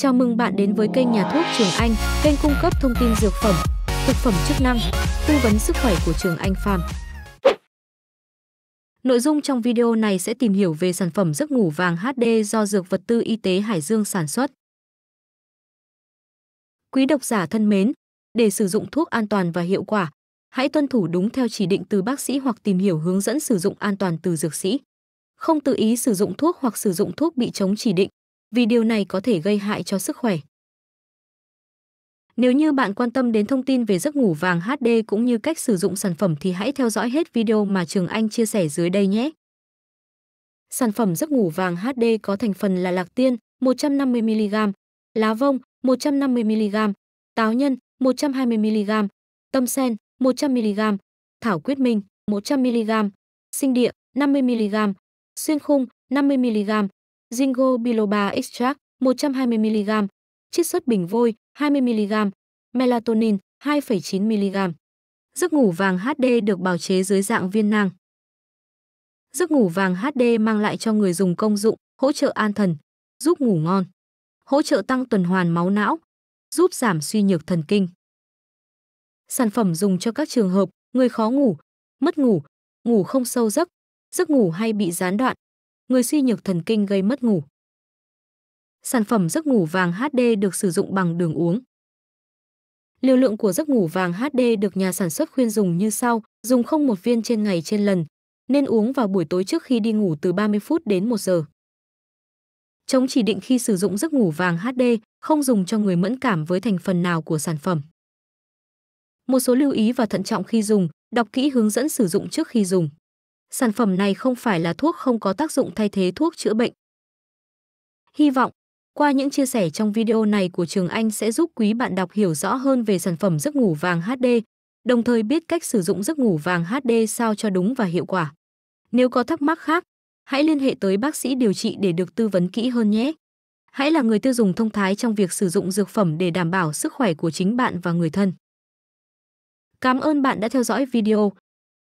Chào mừng bạn đến với kênh Nhà thuốc Trường Anh, kênh cung cấp thông tin dược phẩm, thực phẩm chức năng, tư vấn sức khỏe của Trường Anh Farm. Nội dung trong video này sẽ tìm hiểu về sản phẩm giấc ngủ vàng HD do Dược vật tư y tế Hải Dương sản xuất. Quý độc giả thân mến, để sử dụng thuốc an toàn và hiệu quả, hãy tuân thủ đúng theo chỉ định từ bác sĩ hoặc tìm hiểu hướng dẫn sử dụng an toàn từ dược sĩ. Không tự ý sử dụng thuốc hoặc sử dụng thuốc bị chống chỉ định vì điều này có thể gây hại cho sức khỏe. Nếu như bạn quan tâm đến thông tin về giấc ngủ vàng HD cũng như cách sử dụng sản phẩm thì hãy theo dõi hết video mà Trường Anh chia sẻ dưới đây nhé. Sản phẩm giấc ngủ vàng HD có thành phần là lạc tiên 150mg, lá vông 150mg, táo nhân 120mg, tâm sen 100mg, thảo quyết minh 100mg, sinh địa 50mg, xuyên khung 50mg, Zingo biloba extract 120mg, chiết xuất bình vôi 20mg, melatonin 2,9mg. Giấc ngủ vàng HD được bào chế dưới dạng viên nang. Giấc ngủ vàng HD mang lại cho người dùng công dụng hỗ trợ an thần, giúp ngủ ngon, hỗ trợ tăng tuần hoàn máu não, giúp giảm suy nhược thần kinh. Sản phẩm dùng cho các trường hợp người khó ngủ, mất ngủ, ngủ không sâu giấc, giấc ngủ hay bị gián đoạn, người suy nhược thần kinh gây mất ngủ. Sản phẩm giấc ngủ vàng HD được sử dụng bằng đường uống. Liều lượng của giấc ngủ vàng HD được nhà sản xuất khuyên dùng như sau, dùng không một viên trên ngày trên lần, nên uống vào buổi tối trước khi đi ngủ từ 30 phút đến 1 giờ. Chống chỉ định khi sử dụng giấc ngủ vàng HD, không dùng cho người mẫn cảm với thành phần nào của sản phẩm. Một số lưu ý và thận trọng khi dùng, đọc kỹ hướng dẫn sử dụng trước khi dùng sản phẩm này không phải là thuốc không có tác dụng thay thế thuốc chữa bệnh. Hy vọng, qua những chia sẻ trong video này của Trường Anh sẽ giúp quý bạn đọc hiểu rõ hơn về sản phẩm giấc ngủ vàng HD, đồng thời biết cách sử dụng giấc ngủ vàng HD sao cho đúng và hiệu quả. Nếu có thắc mắc khác, hãy liên hệ tới bác sĩ điều trị để được tư vấn kỹ hơn nhé. Hãy là người tiêu dùng thông thái trong việc sử dụng dược phẩm để đảm bảo sức khỏe của chính bạn và người thân. Cảm ơn bạn đã theo dõi video.